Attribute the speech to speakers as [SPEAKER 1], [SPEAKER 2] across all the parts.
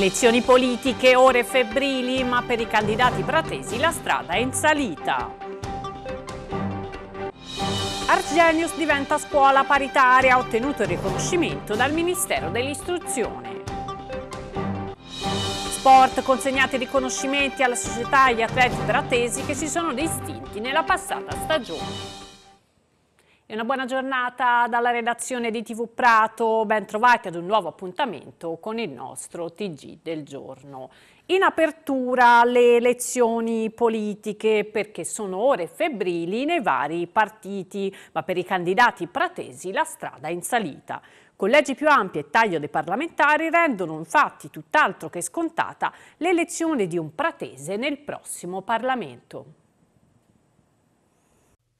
[SPEAKER 1] Elezioni politiche, ore febbrili, ma per i candidati pratesi la strada è in salita. Argenius diventa scuola paritaria, ha ottenuto il riconoscimento dal Ministero dell'Istruzione. Sport, consegnati riconoscimenti alla società e agli atleti pratesi che si sono distinti nella passata stagione. E una buona giornata dalla redazione di TV Prato, ben trovati ad un nuovo appuntamento con il nostro TG del giorno. In apertura le elezioni politiche perché sono ore febbrili nei vari partiti, ma per i candidati pratesi la strada è in salita. Collegi più ampi e taglio dei parlamentari rendono infatti tutt'altro che scontata l'elezione di un pratese nel prossimo Parlamento.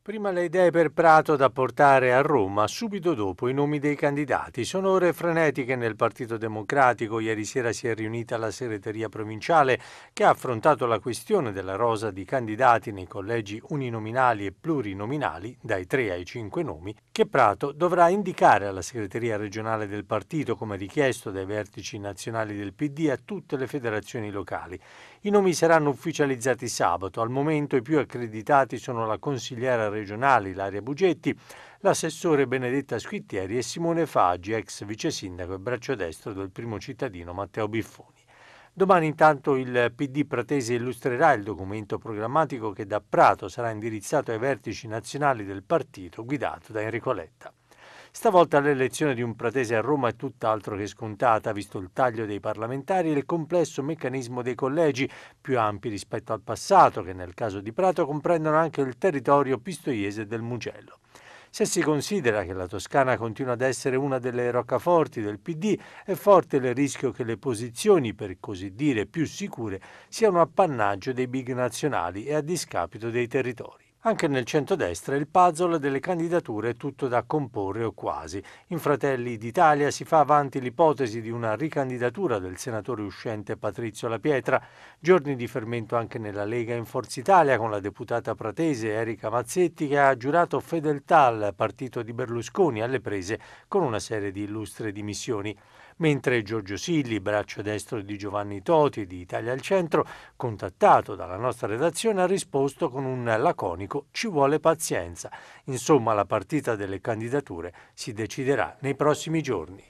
[SPEAKER 2] Prima le idee per Prato da portare a Roma, subito dopo i nomi dei candidati. Sono ore frenetiche nel Partito Democratico. Ieri sera si è riunita la segreteria provinciale che ha affrontato la questione della rosa di candidati nei collegi uninominali e plurinominali, dai tre ai cinque nomi, che Prato dovrà indicare alla segreteria regionale del partito, come richiesto dai vertici nazionali del PD a tutte le federazioni locali. I nomi saranno ufficializzati sabato. Al momento i più accreditati sono la consigliera regionale regionali Laria Bugetti, l'assessore Benedetta Squittieri e Simone Faggi, ex vice sindaco e braccio destro del primo cittadino Matteo Biffoni. Domani intanto il PD Pratese illustrerà il documento programmatico che da Prato sarà indirizzato ai vertici nazionali del partito guidato da Enrico Letta. Stavolta l'elezione di un pratese a Roma è tutt'altro che scontata, visto il taglio dei parlamentari e il complesso meccanismo dei collegi, più ampi rispetto al passato, che nel caso di Prato comprendono anche il territorio pistoiese del Mugello. Se si considera che la Toscana continua ad essere una delle roccaforti del PD, è forte il rischio che le posizioni, per così dire, più sicure siano appannaggio dei big nazionali e a discapito dei territori. Anche nel centrodestra il puzzle delle candidature è tutto da comporre o quasi. In Fratelli d'Italia si fa avanti l'ipotesi di una ricandidatura del senatore uscente Patrizio La Pietra. Giorni di fermento anche nella Lega in Forza Italia con la deputata pratese Erika Mazzetti che ha giurato fedeltà al partito di Berlusconi alle prese con una serie di illustre dimissioni mentre Giorgio Silli, braccio destro di Giovanni Toti di Italia al Centro, contattato dalla nostra redazione, ha risposto con un laconico ci vuole pazienza. Insomma, la partita delle candidature si deciderà nei prossimi giorni.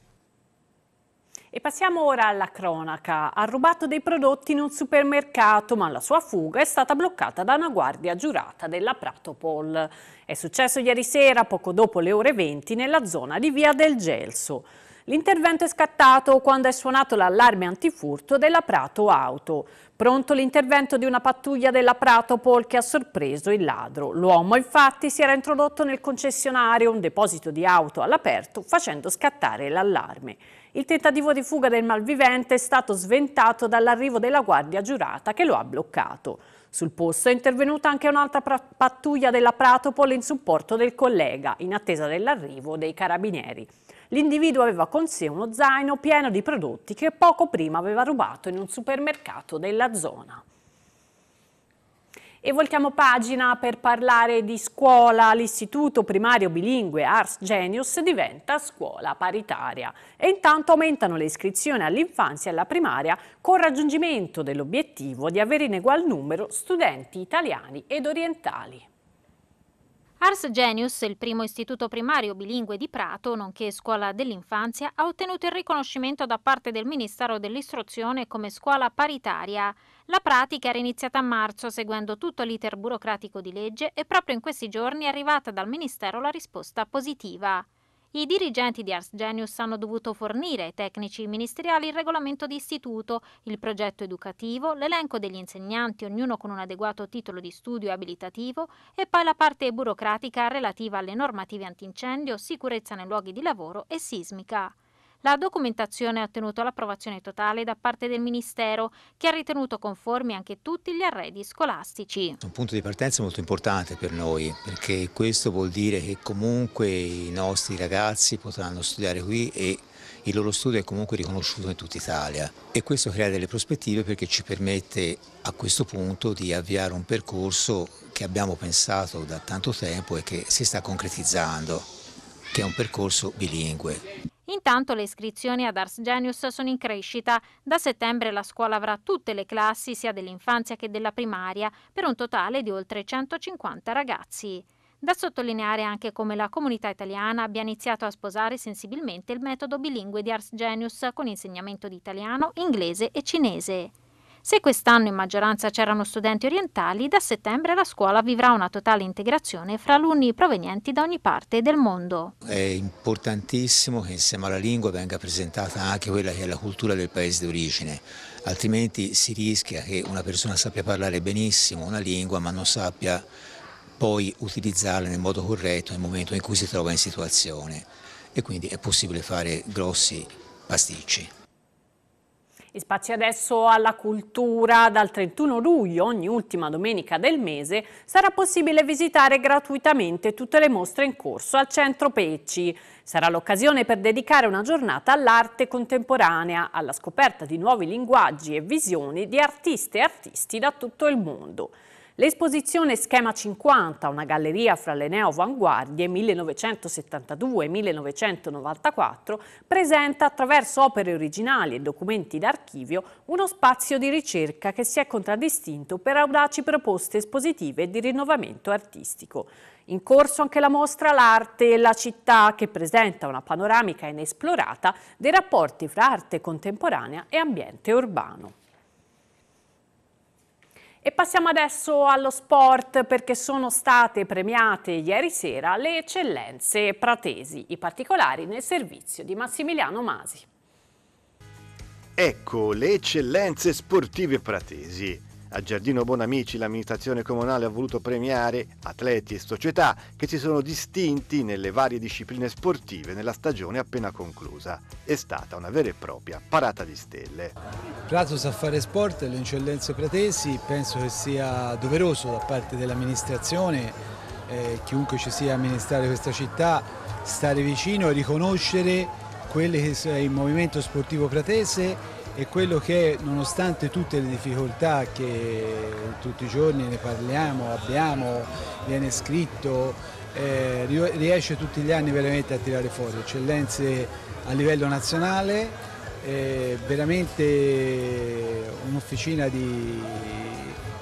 [SPEAKER 1] E passiamo ora alla cronaca. Ha rubato dei prodotti in un supermercato, ma la sua fuga è stata bloccata da una guardia giurata della Pratopol. È successo ieri sera, poco dopo le ore 20, nella zona di Via del Gelso. L'intervento è scattato quando è suonato l'allarme antifurto della Prato Auto. Pronto l'intervento di una pattuglia della Prato Pol che ha sorpreso il ladro. L'uomo infatti si era introdotto nel concessionario, un deposito di auto all'aperto, facendo scattare l'allarme. Il tentativo di fuga del malvivente è stato sventato dall'arrivo della guardia giurata che lo ha bloccato. Sul posto è intervenuta anche un'altra pattuglia della Pratopol in supporto del collega, in attesa dell'arrivo dei carabinieri. L'individuo aveva con sé uno zaino pieno di prodotti che poco prima aveva rubato in un supermercato della zona. E voltiamo pagina per parlare di scuola. L'istituto primario bilingue Ars Genius diventa scuola paritaria. E intanto aumentano le iscrizioni all'infanzia e alla primaria col raggiungimento dell'obiettivo
[SPEAKER 3] di avere in egual numero studenti italiani ed orientali. Ars Genius, il primo istituto primario bilingue di Prato, nonché scuola dell'infanzia, ha ottenuto il riconoscimento da parte del Ministero dell'Istruzione come scuola paritaria. La pratica era iniziata a marzo seguendo tutto l'iter burocratico di legge e proprio in questi giorni è arrivata dal Ministero la risposta positiva. I dirigenti di Ars Genius hanno dovuto fornire ai tecnici ministeriali il regolamento di istituto, il progetto educativo, l'elenco degli insegnanti, ognuno con un adeguato titolo di studio e abilitativo, e poi la parte burocratica relativa alle normative antincendio, sicurezza nei luoghi di lavoro e sismica. La documentazione ha ottenuto l'approvazione totale da parte del Ministero, che ha ritenuto conformi anche tutti gli arredi scolastici. Un
[SPEAKER 2] punto di partenza molto importante per noi, perché questo vuol dire che comunque i nostri ragazzi potranno studiare qui e il loro studio è comunque riconosciuto in tutta Italia e questo crea delle prospettive perché ci permette a questo punto di avviare un percorso che abbiamo pensato da tanto tempo e che si sta concretizzando, che è un percorso bilingue.
[SPEAKER 3] Intanto le iscrizioni ad Ars Genius sono in crescita. Da settembre la scuola avrà tutte le classi, sia dell'infanzia che della primaria, per un totale di oltre 150 ragazzi. Da sottolineare anche come la comunità italiana abbia iniziato a sposare sensibilmente il metodo bilingue di Ars Genius con insegnamento di italiano, inglese e cinese. Se quest'anno in maggioranza c'erano studenti orientali, da settembre la scuola vivrà una totale integrazione fra alunni provenienti da ogni parte del mondo.
[SPEAKER 2] È importantissimo che insieme alla lingua venga presentata anche quella che è la cultura del paese d'origine, altrimenti si rischia che una persona sappia parlare benissimo una lingua ma non sappia poi utilizzarla nel modo corretto nel momento in cui si trova in situazione e quindi è possibile fare grossi pasticci.
[SPEAKER 1] E spazio adesso alla cultura. Dal 31 luglio, ogni ultima domenica del mese, sarà possibile visitare gratuitamente tutte le mostre in corso al Centro Pecci. Sarà l'occasione per dedicare una giornata all'arte contemporanea, alla scoperta di nuovi linguaggi e visioni di artiste e artisti da tutto il mondo. L'esposizione Schema 50, una galleria fra le neo-avanguardie 1972-1994, presenta attraverso opere originali e documenti d'archivio uno spazio di ricerca che si è contraddistinto per audaci proposte espositive di rinnovamento artistico. In corso anche la mostra L'arte e la città, che presenta una panoramica inesplorata dei rapporti fra arte contemporanea e ambiente urbano. E passiamo adesso allo sport perché sono state premiate ieri sera le eccellenze pratesi, i particolari nel servizio di Massimiliano Masi.
[SPEAKER 4] Ecco le eccellenze sportive pratesi. A Giardino Bonamici l'amministrazione comunale ha voluto premiare atleti e società che si sono distinti nelle varie discipline sportive nella stagione appena conclusa. È stata una vera e propria parata di stelle. Prato sa fare sport e le eccellenze pratesi penso che sia doveroso da parte dell'amministrazione, eh, chiunque ci sia a amministrare questa città, stare vicino e riconoscere quelli che è il movimento sportivo pratese e quello che nonostante tutte le difficoltà che tutti i giorni ne parliamo, abbiamo, viene scritto, eh, riesce tutti gli anni veramente a tirare fuori eccellenze a livello nazionale, eh, veramente un'officina di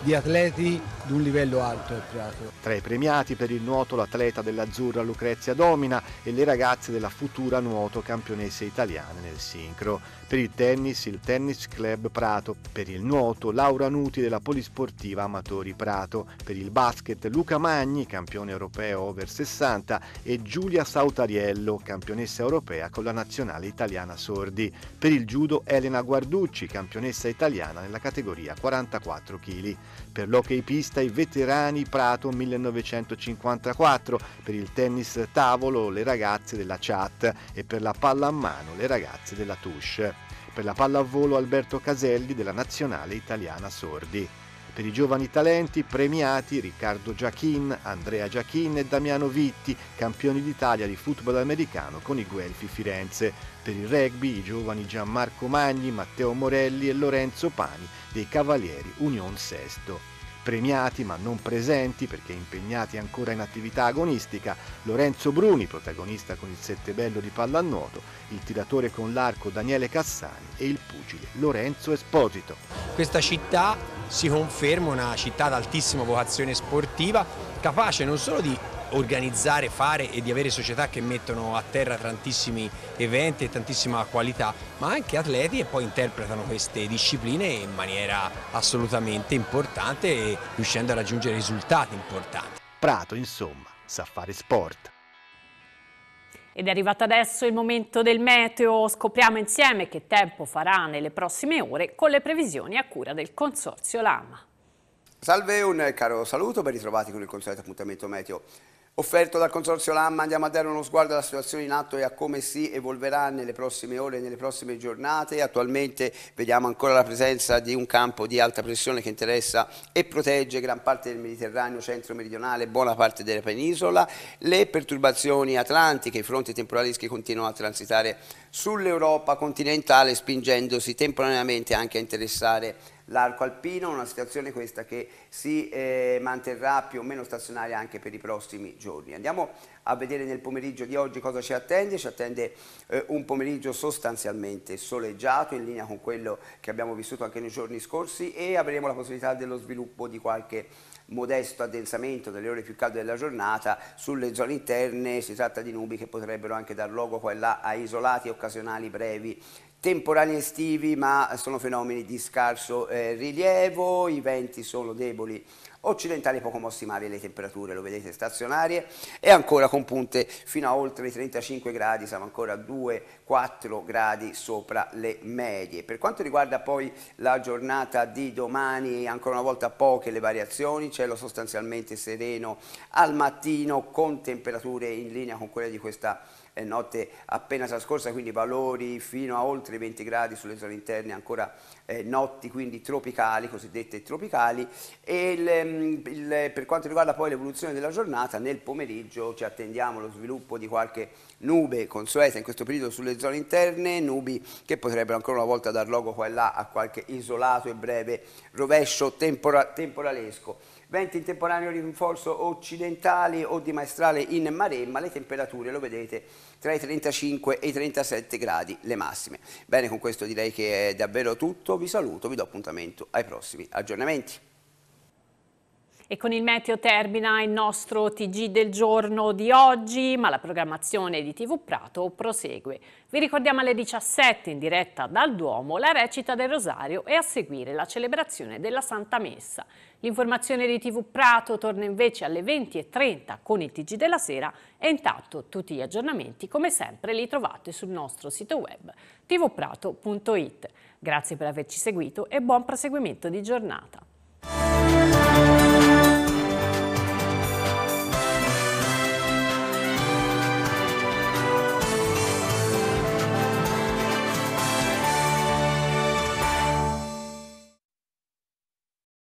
[SPEAKER 4] di atleti di un livello alto al Prato. Tra i premiati per il nuoto l'atleta dell'Azzurra Lucrezia Domina e le ragazze della futura nuoto campionessa italiana nel sincro. Per il tennis il Tennis Club Prato, per il nuoto Laura Nuti della Polisportiva Amatori Prato, per il basket Luca Magni, campione europeo over 60 e Giulia Sautariello, campionessa europea con la nazionale italiana sordi. Per il judo Elena Guarducci, campionessa italiana nella categoria 44 kg per l'hockeypista i veterani Prato 1954, per il tennis tavolo le ragazze della Chat e per la palla a mano le ragazze della Touche. Per la pallavolo Alberto Caselli della Nazionale Italiana Sordi. Per i giovani talenti premiati Riccardo Giachin, Andrea Giachin e Damiano Vitti, campioni d'Italia di football americano con i Guelfi Firenze. Per il rugby i giovani Gianmarco Magni, Matteo Morelli e Lorenzo Pani dei Cavalieri Union Sesto premiati ma non presenti perché impegnati ancora in attività agonistica, Lorenzo Bruni, protagonista con il settebello di pallanuoto, il tiratore con l'arco Daniele Cassani e il pugile Lorenzo Esposito.
[SPEAKER 2] Questa città si conferma una città ad altissima vocazione sportiva, capace non solo di organizzare, fare e di avere società che mettono a terra tantissimi eventi e tantissima qualità, ma anche atleti che poi interpretano queste discipline in maniera assolutamente importante e riuscendo a raggiungere risultati importanti. Prato, insomma, sa fare sport.
[SPEAKER 1] Ed è arrivato adesso il momento del meteo, scopriamo insieme che tempo farà nelle prossime ore con le previsioni a cura del Consorzio Lama.
[SPEAKER 5] Salve, un caro saluto, ben ritrovati con il consueto appuntamento meteo offerto dal Consorzio Lamma. Andiamo a dare uno sguardo alla situazione in atto e a come si evolverà nelle prossime ore e nelle prossime giornate. Attualmente vediamo ancora la presenza di un campo di alta pressione che interessa e protegge gran parte del Mediterraneo centro-meridionale e buona parte della penisola. Le perturbazioni atlantiche, i fronti temporalischi continuano a transitare sull'Europa continentale spingendosi temporaneamente anche a interessare l'arco alpino, una situazione questa che si eh, manterrà più o meno stazionaria anche per i prossimi giorni. Andiamo a vedere nel pomeriggio di oggi cosa ci attende, ci attende eh, un pomeriggio sostanzialmente soleggiato in linea con quello che abbiamo vissuto anche nei giorni scorsi e avremo la possibilità dello sviluppo di qualche modesto addensamento delle ore più calde della giornata sulle zone interne si tratta di nubi che potrebbero anche dar luogo qua e là a isolati e occasionali brevi temporanei estivi ma sono fenomeni di scarso eh, rilievo, i venti sono deboli occidentali poco mossi male le temperature, lo vedete stazionarie e ancora con punte fino a oltre i 35 gradi, siamo ancora 2-4 gradi sopra le medie. Per quanto riguarda poi la giornata di domani, ancora una volta poche le variazioni, cielo sostanzialmente sereno al mattino con temperature in linea con quelle di questa giornata eh, notte appena trascorsa, quindi valori fino a oltre 20 gradi sulle zone interne, ancora eh, notti quindi tropicali, cosiddette tropicali. E il, ehm, il, per quanto riguarda poi l'evoluzione della giornata, nel pomeriggio ci attendiamo lo sviluppo di qualche nube consueta in questo periodo sulle zone interne, nubi che potrebbero ancora una volta dar luogo qua e là a qualche isolato e breve rovescio tempora temporalesco. Venti in temporaneo rinforzo occidentali o di maestrale in Maremma, le temperature lo vedete tra i 35 e i 37 gradi le massime. Bene, con questo direi che è davvero tutto, vi saluto, vi do appuntamento ai prossimi aggiornamenti.
[SPEAKER 1] E con il meteo termina il nostro TG del giorno di oggi, ma la programmazione di TV Prato prosegue. Vi ricordiamo alle 17 in diretta dal Duomo la recita del Rosario e a seguire la celebrazione della Santa Messa. L'informazione di TV Prato torna invece alle 20.30 con il TG della sera e intanto tutti gli aggiornamenti come sempre li trovate sul nostro sito web tvprato.it. Grazie per averci seguito e buon proseguimento di giornata.